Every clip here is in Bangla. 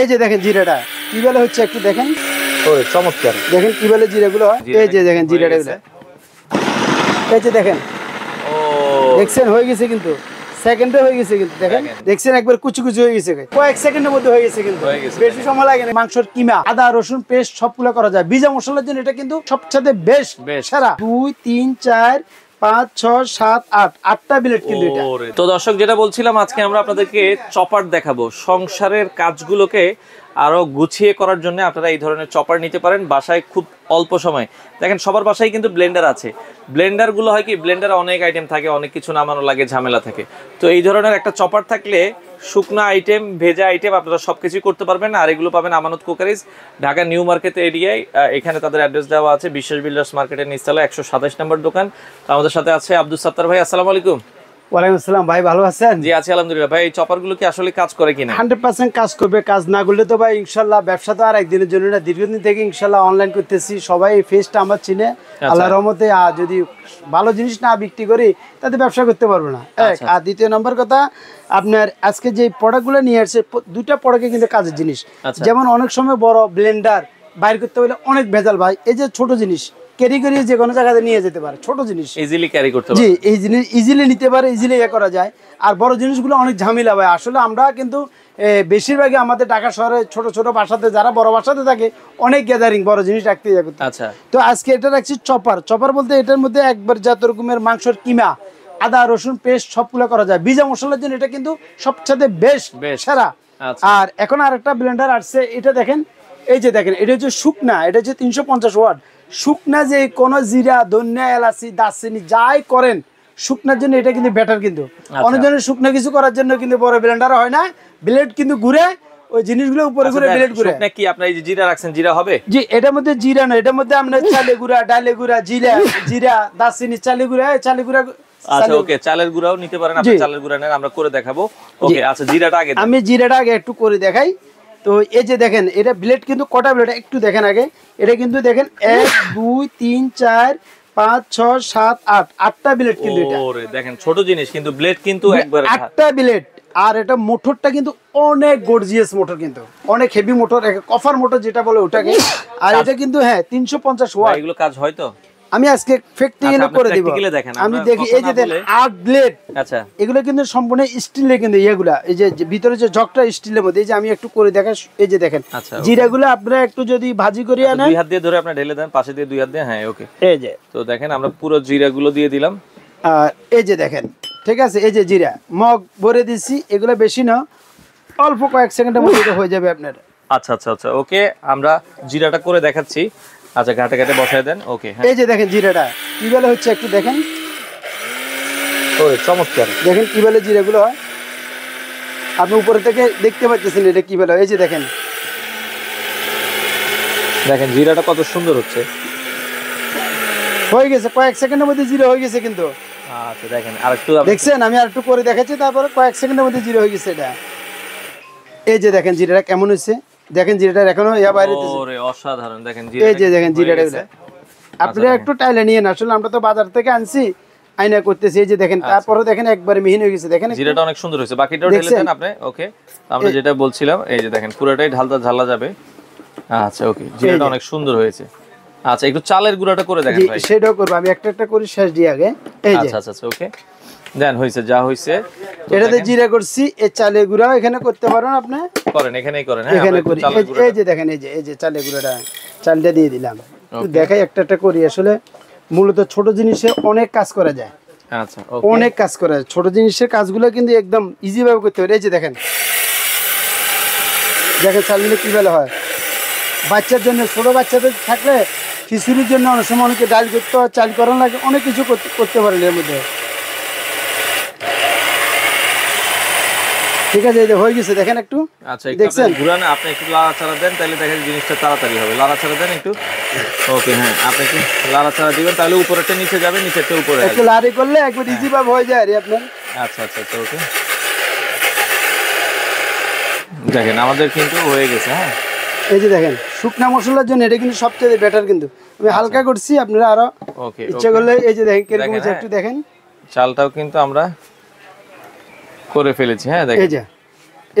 এই যে দেখেন জিরাটা হচ্ছে একটু দেখেন চমৎকার দেখেন এই যে দেখেন জিরাটা এই যে দেখেন দেখছেন হয়ে গেছে কিন্তু সেকেন্ডে হয়ে গেছে কিন্তু দেখেন দেখছেন একবার কুচি কুচি হয়ে গেছে কয়েক সেকেন্ডের মধ্যে হয়ে গেছে কিন্তু বেশি সময় লাগে না মাংসের কিমা আদা রসুন পেস্ট সবগুলো করা যায় বিজা মশলার জন্য এটা কিন্তু সবচেয়ে বেশ সেরা দুই তিন চার পাঁচ ছয় সাত আট আটটা বিলেট কিন্তু তো দর্শক যেটা বলছিলাম আজকে আমরা আপনাদেরকে চপার দেখাবো সংসারের কাজগুলোকে আরো গুছিয়ে করার জন্য আপনারা এই ধরনের চপার নিতে পারেন বাসায় খুব অল্প সময় দেখেন সবার বাসায় কিন্তু ব্লেন্ডার আছে ব্লেন্ডারগুলো হয় কি ব্লেন্ডারে অনেক আইটেম থাকে অনেক কিছু নামানো লাগে ঝামেলা থাকে তো এই ধরনের একটা চপার থাকলে শুকনো আইটেম ভেজা আইটেম আপনারা সব কিছুই করতে পারবেন আর এগুলো পাবেন আমানত কুকারিজ ঢাকা নিউ মার্কেট এরিয়ায় এখানে তাদের অ্যাড্রেস দেওয়া আছে বিশ্বাস বিল্ডার্স মার্কেটের নিচতলা একশো সাতাশ নম্বর দোকান আমাদের সাথে আছে আব্দুল সাত্তার ভাই আসসালামু আলাইকুম ওয়ালাইকুম আলহামদুলিল্লাহ গুলো ভাই ইনশাল্লাহ ব্যবসা আর সবাই চিনে আর আচ্ছা। যদি ভালো জিনিস না বিক্রি করি তাতে ব্যবসা করতে না আচ্ছা। আর দ্বিতীয় নম্বর কথা আপনার আজকে যে নিয়ে আসছে দুইটা কিন্তু কাজের জিনিস আচ্ছা। যেমন অনেক সময় বড় ব্লেন্ডার বাইর করতে হলে অনেক ভেজাল ভাই এই যে ছোট জিনিস ক্যারি করে যে কোনো জায়গাতে নিয়ে যেতে পারে ছোট জিনিস ইজিলি ক্যারি করতে জি এই জিনিস ইজিলি নিতে পারে ইজিলি ইয়ে করা যায় আর বড় জিনিসগুলো অনেক ঝামেলা হয় আসলে আমরা কিন্তু বেশিরভাগই আমাদের ঢাকা শহরে ছোট ছোট বাসাতে যারা বড় বাসাতে থাকে অনেক গ্যাদারিং বড় জিনিস রাখতে ইয়ে আচ্ছা তো আজকে এটা রাখছি চপার চপার বলতে এটার মধ্যে একবার যত রকমের মাংসের কিমা আদা রসুন পেস্ট সবগুলো করা যায় বিজা মশলার জন্য এটা কিন্তু সবচেয়ে বেস্ট সেরা আচ্ছা। আর এখন আর একটা ব্লেন্ডার আসছে এটা দেখেন এই যে দেখেন এটা হচ্ছে শুকনা এটা হচ্ছে তিনশো পঞ্চাশ ওয়াট শুকনা যে কোন জিরা ধনিয়া এলাচি দারচিনি যাই করেন শুকনার জন্য এটা কিন্তু বেটার কিন্তু আচ্ছা। অনেকজনের শুকনা কিছু করার জন্য কিন্তু বড় ব্লেন্ডার হয় না ব্লেড কিন্তু ঘুরে ওই জিনিসগুলো উপরে আচ্ছা, ঘুরে ব্লেড ঘুরে এই জিরা রাখছেন জিরা হবে জি এটার মধ্যে জিরা না এটার মধ্যে আপনার চালে গুঁড়া ডালে গুঁড়া জিরা জিরা দারচিনি চালে গুঁড়া চালে গুঁড়া ওকে আচ্ছা, চালের গুঁড়াও নিতে চালের গুঁড়া আমরা করে দেখাবো জিরাটা আগে আমি জিরাটা আগে একটু করে দেখাই তো এই যে দেখেন এটা ব্লেড কিন্তু কটা ব্লেড একটু দেখেন আগে এটা কিন্তু দেখেন এক দুই তিন চার পাঁচ ছয় সাত আট আটটা ব্লেড কিন্তু দেখেন ছোট জিনিস কিন্তু ব্লেড কিন্তু মানে আটটা ব্লেড আর এটা মোটরটা কিন্তু অনেক গর্জিয়াস মোটর কিন্তু অনেক হেভি মোটর কফার মোটর যেটা বলে ওটাকে আর এটা কিন্তু হ্যাঁ তিনশো পঞ্চাশ কাজ হয়তো আমি আজকে আচ্ছা, প্র্যাকটিক্যালি করে দিব আমি দেখি এই যে আট ব্লেড আচ্ছা এগুলো কিন্তু সম্পূর্ণ স্টিলে কিন্তু এগুলা এই যে ভিতরে যে জকটা স্টিলের মধ্যে এই যে আমি একটু করে দেখা এই যে দেখেন আচ্ছা, জিরাগুলো আপনারা একটু যদি ভাজি করে আচ্ছা, আনেন দুই হাত দিয়ে ধরে আপনারা ঢেলে দেন পাশে দিয়ে দুই হাত দিয়ে হ্যাঁ ওকে এই যে তো দেখেন আমরা পুরো জিরাগুলো দিয়ে দিলাম আর এই যে দেখেন ঠিক আছে এই যে জিরা মগ ভরে দিছি এগুলো বেশি না অল্প কয়েক সেকেন্ডের মধ্যে হয়ে যাবে আপনার আচ্ছা আচ্ছা আচ্ছা ওকে আমরা জিরাটা করে দেখাচ্ছি আচ্ছা ঘাটে ঘাটে বসায় দেন ওকে হ্যাঁ। এই যে দেখেন জিরাটা বলে হচ্ছে একটু দেখেন ও চমৎকার দেখেন বলে জিরেগুলো হয় আপনি উপরে থেকে দেখতে পাচ্ছেন এটা বলে এই যে দেখেন দেখেন জিরাটা কত সুন্দর হচ্ছে হয়ে গেছে কয়েক সেকেন্ডের মধ্যে জিরা হয়ে গেছে কিন্তু আচ্ছা দেখেন আর একটু দেখছেন আমি আরেকটু করে দেখাচ্ছি তারপরে কয়েক সেকেন্ডের মধ্যে জিরা হয়ে গেছে এটা এই যে দেখেন জিরাটা কেমন হয়েছে দেখেন জিরাটা এখনো ইয়া বাইরে ওরে অসাধারণ দেখেন জিরা এই যে দেখেন জিরাটা আপনারা একটু টাইলে নিয়ে না আসলে আমরা তো বাজার থেকে আনছি আয়না করতেছি এই যে দেখেন আচ্ছা। তারপরে দেখেন একবার মিহিন হয়ে গেছে দেখেন জিরাটা অনেক সুন্দর হয়েছে বাকিটাও ঢেলে দেন আপনি ওকে আমরা যেটা বলছিলাম এই যে দেখেন পুরোটাই ঢালতা ঝালা যাবে আচ্ছা ওকে জিরাটা অনেক সুন্দর হয়েছে আচ্ছা একটু চালের গুঁড়াটা করে দেখেন ভাই সেটাও করব আমি একটা একটা করে শেষ দিয়ে আগে এই যে আচ্ছা আচ্ছা, আচ্ছা ওকে দেন হইছে যা হইছে জিরা করছি চালে এখানে করতে পারেন আপনি করেন এখানেই করেন হ্যাঁ, এখানে করি এই যে দেখেন এই যে এই যে চালে চালটা দিয়ে দিলাম দেখাই একটা একটা করি আসলে মূলত ছোট জিনিসে অনেক কাজ করা যায় আচ্ছা অনেক কাজ করা যায় ছোট জিনিসের কাজগুলো কিন্তু একদম ইজি ভাবে করতে পারে এই যে দেখেন দেখেন কি ভালো হয় বাচ্চার জন্য ছোটো বাচ্চাদের থাকলে খিচুড়ির জন্য অনেক সময় অনেকে ডাল করতে হয় চাল করানো লাগে অনেক কিছু করতে পারেন এর মধ্যে ঠিক আছে এই যে হয়ে গেছে দেখেন একটু আচ্ছা দেখছেন ঘুরান আপনি একটু লাড়াচাড়া দেন তাহলে দেখেন জিনিসটা তাড়াতাড়ি হবে লাড়াচাড়া দেন একটু ওকে হ্যাঁ আপনি একটু লাড়াচাড়া দিবেন তাহলে নিচে যাবে নিচেরটা উপরে একটু লাড়ি করলে একবার ইজি হ্যাঁ। ভাবে হয়ে যায় আপনার আচ্ছা আচ্ছা আচ্ছা ওকে দেখেন আমাদের কিন্তু হয়ে গেছে হ্যাঁ এই যে দেখেন শুকনা মশলার জন্য এটা কিন্তু সবচেয়ে বেটার কিন্তু আমি আচ্ছা। হালকা করছি আপনারা আরো ইচ্ছা করলে এই যে দেখেন হ্যাঁ। একটু দেখেন চালটাও কিন্তু আমরা করে ফেলেছি হ্যাঁ দেখেন এই যে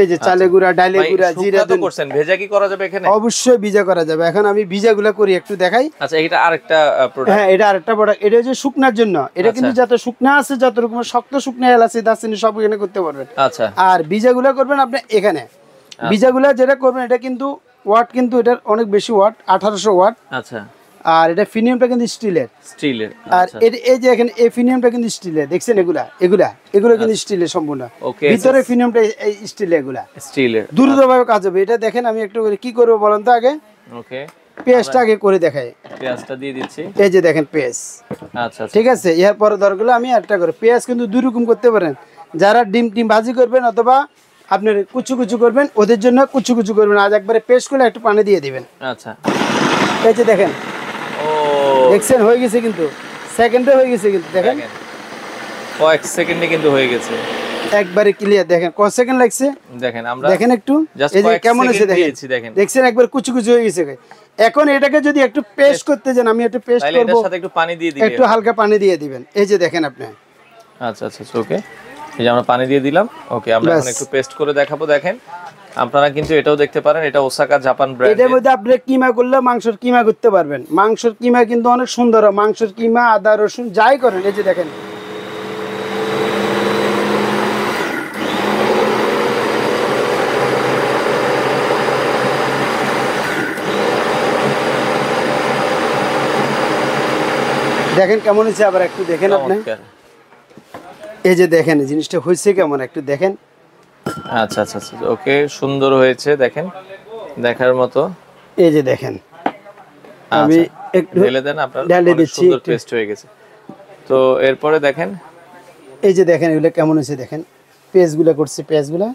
এই যে আচ্ছা। চালে গুঁড়া ডালে গুঁড়া জিরা তো করছেন ভেজা কি করা যাবে এখানে অবশ্যই ভেজা করা যাবে এখন আমি ভেজাগুলো করি একটু দেখাই আচ্ছা এটা আরেকটা প্রোডাক্ট হ্যাঁ এটা আরেকটা প্রোডাক্ট এটা যে শুকনার জন্য এটা কিন্তু আচ্ছা। যত শুকনা আছে যত রকম শক্ত শুকনা এলাচি দাসিনি সব এখানে করতে পারবেন আচ্ছা আর ভেজাগুলো করবেন আপনি এখানে আচ্ছা। ভেজাগুলো যেটা করবেন এটা কিন্তু ওয়াট কিন্তু এটার অনেক বেশি ওয়াট 1800 ওয়াট আচ্ছা আর এটা ফিনিয়ামটা কিন্তু স্টিলের স্টিলের আর আচ্ছা। এই যে এখানে এই ফিনিয়ামটা কিন্তু স্টিলের দেখছেন এগুলা এগুলা এগুলো কিন্তু আচ্ছা। স্টিলের সম্পূর্ণ ভিতরে ফিনিয়ামটা এই স্টিল এগুলা স্টিলের আচ্ছা। দ্রুতভাবে কাজ হবে এটা দেখেন আমি একটু কি করব বলেন তো আগে ওকে পেঁয়াজটা আগে করে দেখাই পেস্টটা দিয়ে দিচ্ছি এই যে দেখেন পেঁয়াজ আচ্ছা ঠিক আছে এর পরে দরগুলো আমি একটা করে পেঁয়াজ কিন্তু দুই রকম করতে পারেন যারা ডিম টিম ভাজি করবেন অথবা আপনি কুচু কুচু করবেন ওদের জন্য কুচু কুচু করবেন আজ একবারে পেস্ট করে একটু পানি দিয়ে দিবেন আচ্ছা এই যে দেখেন দেখছেন হয়ে গেছে কিন্তু সেকেন্ডে হয়ে গেছে কিন্তু দেখেন কয়েক সেকেন্ডে কিন্তু হয়ে গেছে একবারে ক্লিয়ার দেখেন সেকেন্ড লাগছে দেখেন আমরা দেখেন একটু এই যে কেমন হয়েছে দেখেন দেখছেন একবার কুচু কুচু হয়ে গেছে এখন এটাকে যদি একটু পেস্ট করতে যান আমি একটু পেস্ট করব এর সাথে একটু পানি দিয়ে দিবেন একটু হালকা পানি দিয়ে দিবেন এই যে দেখেন আপনি আচ্ছা আচ্ছা ওকে আচ্ছা, এই যে আমরা পানি দিয়ে দিলাম ওকে আমরা এখন একটু পেস্ট করে দেখাবো দেখেন আপনারা কিন্তু এটাও দেখতে পারেন এটা ওসাকা জাপান ব্র্যান্ড এর মধ্যে আপনি কিমা করলে মাংসের কিমা করতে পারবেন মাংসের কিমা কিন্তু অনেক সুন্দর মাংসের কিমা আদা রসুন যাই করেন এই যে দেখেন দেখেন কেমন হয়েছে আবার একটু দেখেন আপনি এই যে দেখেন জিনিসটা হয়েছে কেমন একটু দেখেন আচ্ছা, আচ্ছা আচ্ছা আচ্ছা ওকে সুন্দর হয়েছে দেখেন দেখার মতো এই যে দেখেন আচ্ছা, আমি একটু ঢেলে দেন আপনার ঢেলে দিচ্ছি সুন্দর পেস্ট হয়ে গেছে তো এরপরে দেখেন এই যে দেখেন এগুলো কেমন হয়েছে দেখেন পেজগুলো করছে পেজগুলো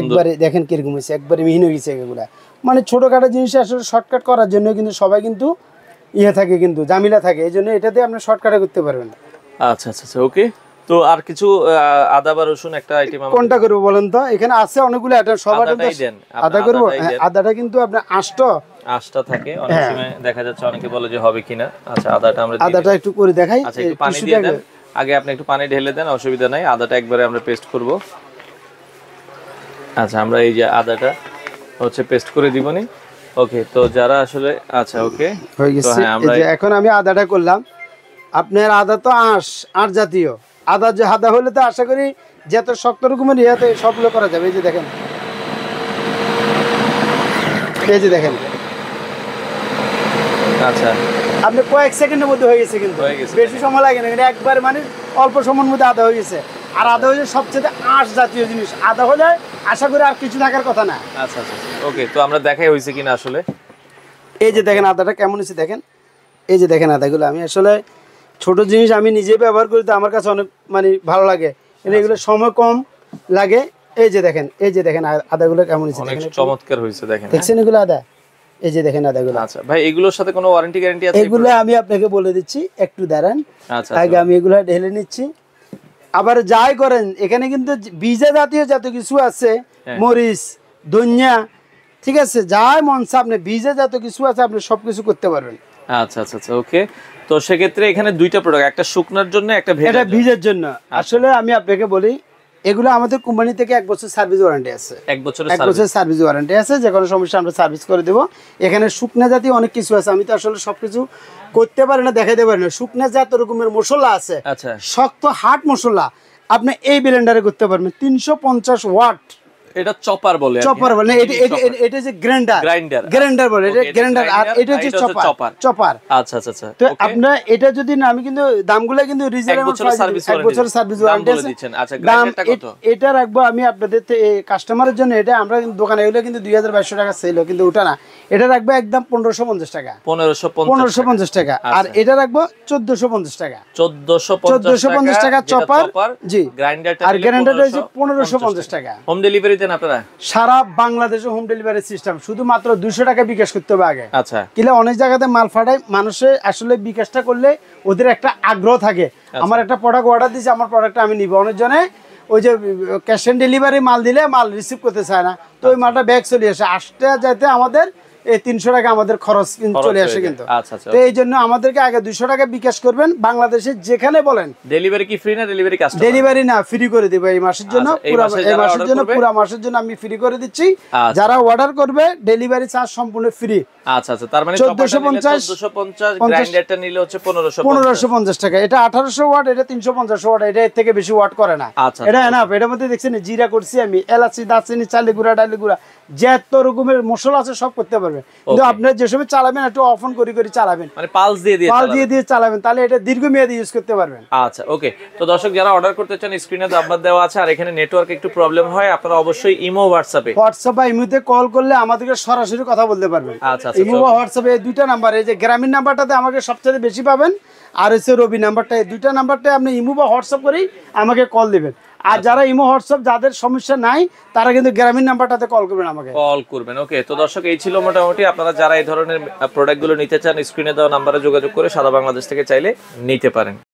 একবারে দেখেন কিরকম হয়েছে একবারে মিহিন হয়ে গেছে এগুলা মানে ছোটোখাটো জিনিস আসলে শর্টকাট করার জন্য কিন্তু সবাই কিন্তু ইয়ে থাকে কিন্তু জামিলা থাকে এই জন্য এটাতে আপনি শর্টকাটে করতে পারবেন আচ্ছা আচ্ছা আচ্ছা ওকে তো আর কিছু আদা বা রসুন একটা আইটেম কোনটা করব বলেন তো এখানে আছে অনেকগুলো আইটেম সব আইটেম আদা করব হ্যাঁ, আদাটা কিন্তু আপনার আষ্টা আষ্টা থাকে অনেক হ্যাঁ। সময় দেখা যাচ্ছে অনেকে বলে যে হবে কিনা আচ্ছা আদাটা আমরা আদাটা একটু করে দেখাই আচ্ছা একটু পানি দিয়ে দেন আগে আপনি একটু পানি ঢেলে দেন অসুবিধা নাই আদাটা একবারে আমরা পেস্ট করব আচ্ছা আমরা এই যে আদাটা হচ্ছে পেস্ট করে দিবনি ওকে তো যারা আসলে আচ্ছা ওকে হয়ে গেছে হ্যাঁ, এখন আমি আদাটা করলাম আপনার আদা তো আঁশ আর জাতীয় আদা যে হাদা হলে তো আশা করি এত শক্ত রকমের ইয়াতে সবগুলো করা যাবে এই যে দেখেন এই যে দেখেন আচ্ছা আপনি কয়েক সেকেন্ডের মধ্যে হয়ে গেছে কিন্তু বেশি সময় লাগে না কিন্তু একবার মানে অল্প সময়ের মধ্যে আদা হয়ে গেছে আর আদা হচ্ছে সবচেয়ে আঁশ জাতীয় জিনিস আদা হলে আশা করি আর কিছু থাকার কথা না আচ্ছা, আচ্ছা আচ্ছা ওকে তো আমরা দেখাই হয়েছে কিনা আসলে এই যে দেখেন আদাটা কেমন হয়েছে দেখেন এই যে দেখেন আদাগুলো আমি আসলে ছোট জিনিস আমি নিজে ব্যবহার করি তো আমার কাছে অনেক মানে ভালো লাগে এগুলো আচ্ছা। সময় কম লাগে এই যে দেখেন এই যে দেখেন আদাগুলো কেমন চমৎকার হয়েছে দেখেন দেখছেন এগুলো আদা আচ্ছা, আচ্ছা, আগে আমি ঢেলে নিচ্ছি আবার যাই করেন এখানে কিন্তু বীজা জাতীয় যত কিছু আছে হ্যাঁ। মরিচ ধনিয়া ঠিক আছে যাই মনসা আপনি বীজে যত কিছু আছে আপনি সবকিছু করতে পারবেন আচ্ছা আচ্ছা আচ্ছা ওকে তো সেক্ষেত্রে এখানে দুইটা প্রোডাক্ট একটা শুকনার জন্য একটা এটা ভিজের জন্য আচ্ছা। আসলে আমি আপনাকে বলি এগুলো আমাদের কোম্পানি থেকে এক বছর সার্ভিস ওয়ারেন্টি আছে এক বছর এক বছর সার্ভিস ওয়ারেন্টি আছে যে কোনো সমস্যা আমরা সার্ভিস করে দেবো এখানে শুকনা জাতীয় অনেক কিছু আছে আমি তো আসলে সবকিছু করতে পারি না দেখাতে পারি না শুকনা জাত রকমের মশলা আছে আচ্ছা শক্ত হাট মশলা আপনি এই ব্লেন্ডারে করতে পারবেন তিনশো পঞ্চাশ ওয়াট এটা চপার বলে চপার হ্যাঁ? আচ্ছা। বলে এটা যে গ্রাইন্ডার গ্রাইন্ডার গ্রাইন্ডার বলে এটা গ্রাইন্ডার আর এটা হচ্ছে চপার আচ্ছা, চপার আচ্ছা আচ্ছা তো আপনারা এটা যদি আমি কিন্তু দামগুলো কিন্তু রিজনেবল এক বছর সার্ভিস ওয়ারেন্টি আছে আচ্ছা এটা রাখবো আমি আপনাদের কাস্টমারের জন্য এটা আমরা দোকানে এগুলো কিন্তু বাইশশো টাকা সেল কিন্তু ওটা না এটা রাখবো একদম পনেরোশো পঞ্চাশ টাকা পনেরোশো পঞ্চাশ টাকা আর এটা রাখবো পঞ্চাশ টাকা চোদ্দশো পঞ্চাশ টাকা চপার জি গ্রাইন্ডার আর রয়েছে পনেরোশো পঞ্চাশ টাকা হোম আচ্ছা। ডেলিভারি দিতেন আপনারা সারা বাংলাদেশে হোম ডেলিভারি সিস্টেম শুধুমাত্র দুশো টাকা বিকাশ করতে হবে আগে আচ্ছা কিলে অনেক জায়গাতে মাল ফাটায় মানুষে আসলে বিকাশটা করলে ওদের একটা আগ্রহ থাকে আচ্ছা। আমার একটা প্রোডাক্ট অর্ডার দিয়েছে আমার প্রোডাক্টটা আমি নিবো অনেক জনে ওই যে ক্যাশ অন ডেলিভারি মাল দিলে মাল রিসিভ করতে চায় না তো আচ্ছা। ওই মালটা ব্যাগ চলে আসে আসতে যাইতে আমাদের এই তিনশো টাকা আমাদের খরচ চলে আসে কিন্তু আচ্ছা, আচ্ছা, তো এই জন্য আমাদেরকে আগে দুইশো টাকা বিকাশ করবেন বাংলাদেশে যেখানে বলেন ডেলিভারি কি ফ্রি না ডেলিভারি ডেলিভারি না ফ্রি করে দিব এই মাসের জন্য আচ্ছা, এই মাসের জন্য পুরো মাসের জন্য আমি ফ্রি করে দিচ্ছি যারা অর্ডার করবে ডেলিভারি চার্জ সম্পূর্ণ ফ্রি মানে জিরা করছি আমি এলাচি দারচিনি চালি গুড়া ডালি গুড়া যত রকমের মশলা আছে সব করতে পারবেন কিন্তু আপনার যেসব চালাবেন একটু অফন করে করে চালাবেন মানে পালস দিয়ে দিয়ে পালস দিয়ে দিয়ে চালাবেন তাহলে এটা দীর্ঘমেয়াদী ইউজ করতে পারবেন আচ্ছা ওকে তো দর্শক যারা অর্ডার করতে চান স্ক্রিনে দেওয়া আছে আর এখানে নেটওয়ার্ক একটু প্রবলেম হয় আপনারা অবশ্যই ইমো হোয়াটসঅ্যাপে হোয়াটসঅ্যাপ বা ইমোতে কল করলে আমাদেরকে সরাসরি কথা বলতে পারবেন আচ্ছা ইমো আচ্ছা, বা হোয়াটসঅ্যাপে এই দুইটা নাম্বার এই যে গ্রামীণ নাম্বারটাতে আমাকে সবচেয়ে বেশি পাবেন আর হচ্ছে রবি নাম্বারটা এই দুইটা নাম্বারটা আপনি ইমো বা হোয়াটসঅ্যাপ করেই আমাকে কল দেবেন আর যারা ইমো হোয়াটসঅ্যাপ যাদের সমস্যা নাই তারা কিন্তু গ্রামীণ নাম্বারটাতে কল করবেন আমাকে কল করবেন ওকে তো দর্শক এই ছিল মোটামুটি আপনারা যারা এই ধরনের প্রোডাক্টগুলো নিতে চান স্ক্রিনে দেওয়া নাম্বারে যোগাযোগ করে সারা বাংলাদেশ থেকে চাইলে নিতে পারেন